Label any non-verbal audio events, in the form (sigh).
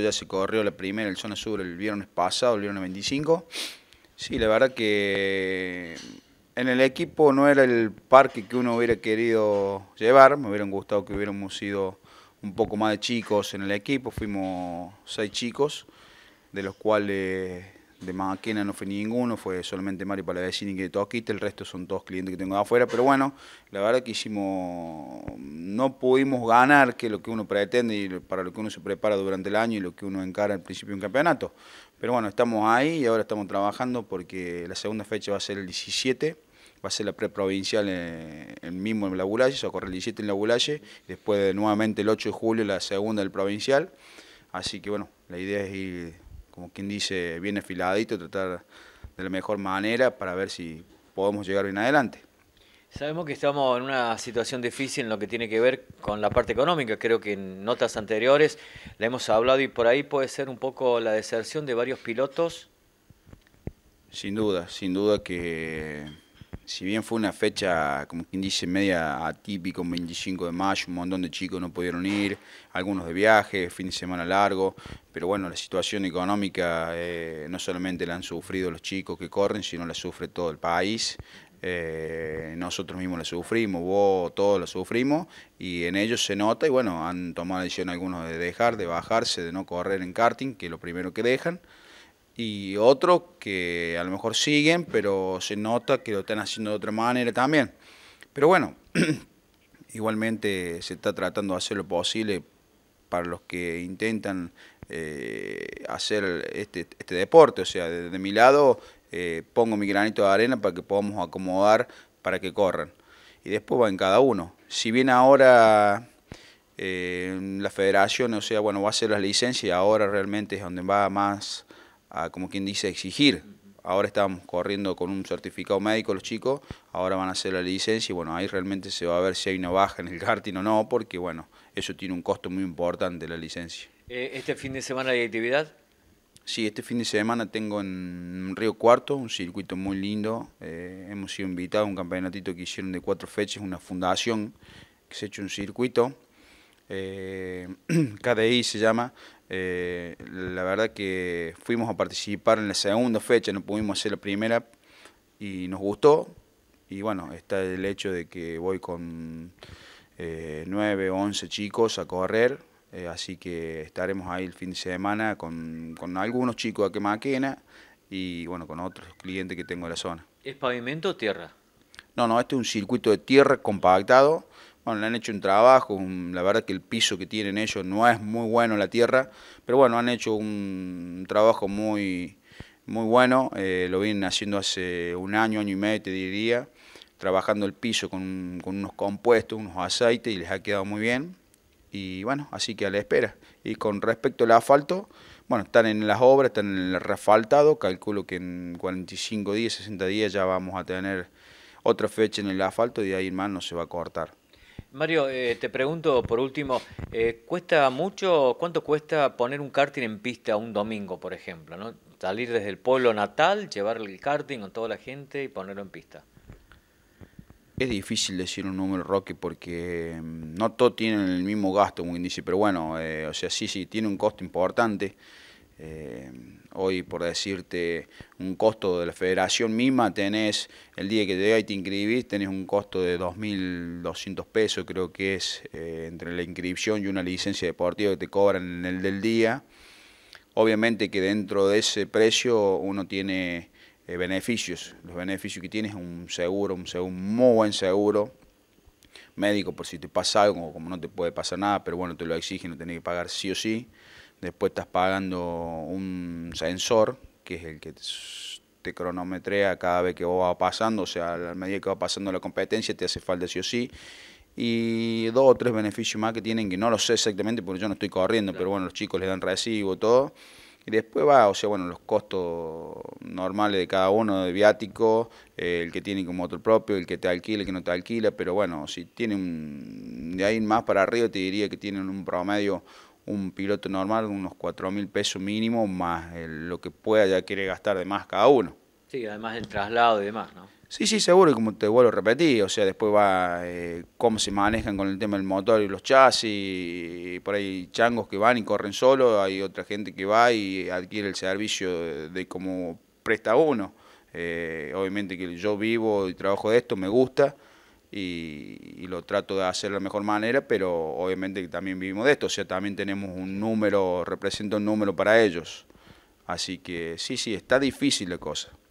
ya se corrió la primera el zona sur el viernes pasado, el viernes 25. Sí, la verdad que en el equipo no era el parque que uno hubiera querido llevar. Me hubieran gustado que hubiéramos sido un poco más de chicos en el equipo. Fuimos seis chicos, de los cuales de Maquena no fue ninguno, fue solamente Mario Palavecini que toquiste, el resto son todos clientes que tengo afuera, pero bueno, la verdad que hicimos, no pudimos ganar que lo que uno pretende y para lo que uno se prepara durante el año y lo que uno encara al principio de un campeonato. Pero bueno, estamos ahí y ahora estamos trabajando porque la segunda fecha va a ser el 17, va a ser la preprovincial eh, en, el mismo en La Bulalle, se correr el 17 en La Bulalle, después de, nuevamente el 8 de julio la segunda del provincial, así que bueno, la idea es ir como quien dice, bien afiladito, tratar de la mejor manera para ver si podemos llegar bien adelante. Sabemos que estamos en una situación difícil en lo que tiene que ver con la parte económica. Creo que en notas anteriores la hemos hablado y por ahí puede ser un poco la deserción de varios pilotos. Sin duda, sin duda que si bien fue una fecha, como quien dice, media atípica, 25 de mayo, un montón de chicos no pudieron ir, algunos de viaje, fin de semana largo, pero bueno, la situación económica eh, no solamente la han sufrido los chicos que corren, sino la sufre todo el país. Eh, nosotros mismos la sufrimos, vos, todos la sufrimos, y en ellos se nota, y bueno, han tomado la decisión algunos de dejar, de bajarse, de no correr en karting, que es lo primero que dejan y otros que a lo mejor siguen, pero se nota que lo están haciendo de otra manera también. Pero bueno, (clears throat) igualmente se está tratando de hacer lo posible para los que intentan eh, hacer este, este, deporte. O sea, desde mi lado eh, pongo mi granito de arena para que podamos acomodar para que corran. Y después va en cada uno. Si bien ahora eh, la federación, o sea, bueno, va a hacer las licencias, ahora realmente es donde va más como quien dice, exigir. Ahora estamos corriendo con un certificado médico los chicos, ahora van a hacer la licencia y bueno, ahí realmente se va a ver si hay una baja en el karting o no, porque bueno, eso tiene un costo muy importante la licencia. Eh, ¿Este fin de semana hay actividad? Sí, este fin de semana tengo en Río Cuarto, un circuito muy lindo. Eh, hemos sido invitados a un campeonatito que hicieron de cuatro fechas, una fundación que se ha hecho un circuito eh, (clears throat) KDI se llama. Eh, la verdad que fuimos a participar en la segunda fecha, no pudimos hacer la primera y nos gustó. Y bueno, está el hecho de que voy con eh, 9 11 chicos a correr, eh, así que estaremos ahí el fin de semana con, algunos chicos a Maquena y bueno, con otros clientes que tengo en la zona. ¿Es pavimento o tierra? No, no, este es un circuito de tierra compactado bueno, le han hecho un trabajo, la verdad que el piso que tienen ellos no es muy bueno la tierra, pero bueno, han hecho un trabajo muy, muy bueno, eh, lo vienen haciendo hace un año, año y medio te diría, trabajando el piso con, unos compuestos, unos aceites y les ha quedado muy bien y bueno, así que a la espera. Y con respecto al asfalto, bueno, están en las obras, están en el refaltado, calculo que en 45 días, 60 días ya vamos a tener otra fecha en el asfalto y de ahí en más no se va a cortar. Mario, eh, te pregunto por último, eh, ¿cuesta mucho, cuánto cuesta poner un karting en pista un domingo, por ejemplo? ¿no? Salir desde el pueblo natal, llevar el karting con toda la gente y ponerlo en pista. Es difícil decir un número, Roque, porque mm, no todos tienen el mismo gasto, como índice, pero bueno, eh, o sea, sí, sí, tiene un costo importante. Eh, hoy, por decirte, un costo de la federación misma, tenés, el día que de y te inscribís, tenés un costo de 2.200 pesos, creo que es, eh, entre la inscripción y una licencia deportiva que te cobran en el del día. Obviamente que dentro de ese precio uno tiene eh, beneficios. Los beneficios que tienes es un seguro, un muy buen seguro médico por si te pasa algo, como no te puede pasar nada, pero bueno, te lo exigen, no tenés que pagar sí o sí. Después estás pagando un sensor, que es el que te cronometrea cada vez que vos vas pasando, o sea, a medida que va pasando la competencia te hace falta sí o sí. Y dos o tres beneficios más que tienen, que no lo sé exactamente porque yo no estoy corriendo, pero bueno, los chicos les dan recibo, todo. Y después va, o sea, bueno, los costos normales de cada uno, de viático, eh, el que tiene como motor propio, el que te alquila, el que no te alquila, pero bueno, si tienen, de ahí más para arriba te diría que tienen un promedio un piloto normal unos 4 mil pesos mínimo más lo que pueda ya quiere gastar de más cada uno. Sí, además del traslado y demás, ¿no? Sí, sí, seguro, y como te vuelvo a repetir, o sea, después va eh, cómo se manejan con el tema del motor y los chasis, y por ahí changos que van y corren solo, hay otra gente que va y adquiere el servicio de, cómo como presta uno. Eh, obviamente que yo vivo y trabajo de esto, me gusta, y, lo trato de hacer de la mejor manera, pero obviamente también vivimos de esto, o sea, también tenemos un número, represento un número para ellos. Así que sí, sí, está difícil la cosa.